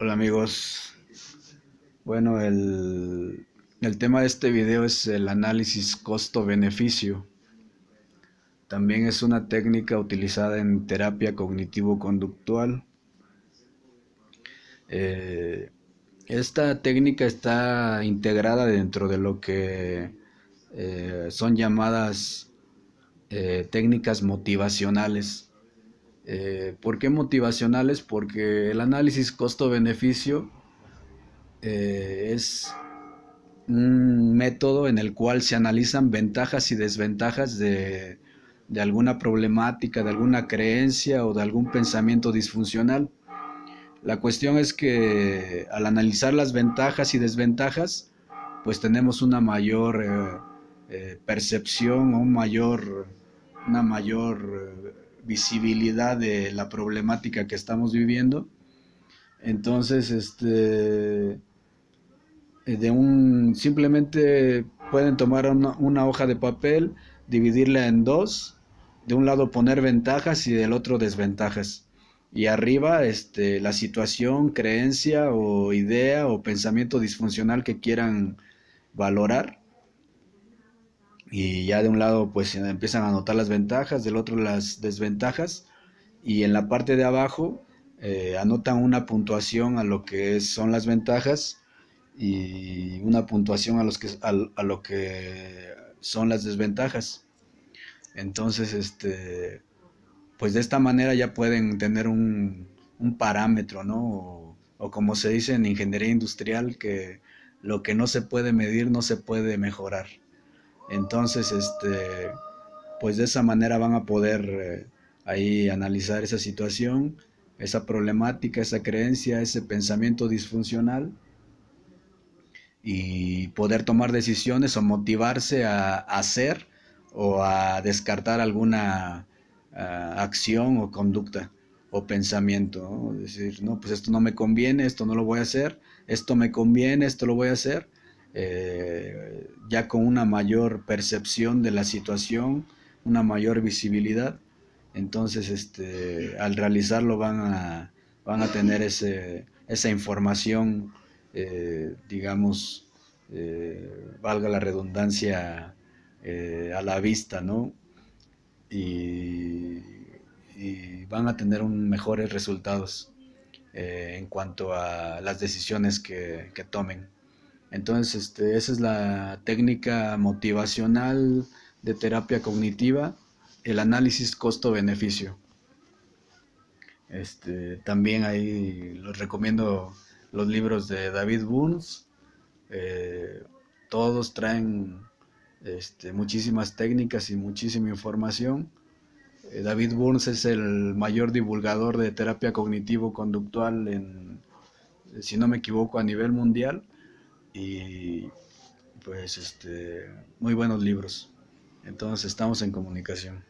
Hola amigos. Bueno, el, tema de este video es el análisis costo-beneficio. También es una técnica utilizada en terapia cognitivo-conductual. Eh, esta técnica está integrada dentro de lo que eh, son llamadas eh, técnicas motivacionales. Eh, ¿Por qué motivacionales? Porque el análisis costo-beneficio eh, es un método en el cual se analizan ventajas y desventajas de, alguna problemática, de alguna creencia o de algún pensamiento disfuncional. La cuestión es que al analizar las ventajas y desventajas, pues tenemos una mayor eh, percepción o mayor, una mayor visibilidad de la problemática que estamos viviendo. Entonces, este, eh, de un, simplemente pueden tomar una, hoja de papel, dividirla en dos, de un lado poner ventajas y del otro desventajas. Y arriba, este, la situación, creencia o idea o pensamiento disfuncional que quieran valorar y ya de un lado pues em, empiezan a anotar las ventajas, del otro las desventajas y en la parte de abajo eh, anotan una puntuación a lo que son las ventajas y una puntuación a, los que, a, lo que son las desventajas. Entonces, este, pues de esta manera ya pueden tener un, parámetro, ¿no? o como se dice en ingeniería industrial, que lo que no se puede medir no se puede mejorar. Entonces, este, pues de esa manera van a poder eh, ahí analizar esa situación, esa problemática, esa creencia, ese pensamiento disfuncional y poder tomar decisiones o motivarse a, hacer o a descartar alguna ah, acción o conducta o pensamiento. Decir, no, pues esto no me conviene, esto no lo voy a hacer, esto me conviene, esto lo voy a hacer eh, ya con una mayor percepción de la situación, una mayor visibilidad. Entonces, este, al realizarlo van a, van a tener ese, esa información, eh, digamos, eh, valga la redundancia, a la vista, ¿no? Y, van a tener mejores resultados en cuanto a las decisiones que tomen. Entonces, este, esa es la técnica motivacional de terapia cognitiva, el análisis costo-beneficio. Este, también ahí les recomiendo los libros de David Burns. Eh, todos traen este, muchísimas técnicas y muchísima información. Eh, David Burns es el mayor divulgador de terapia cognitivo-conductual, si no me equivoco, a nivel mundial y pues este, muy buenos libros. Entonces estamos en comunicación.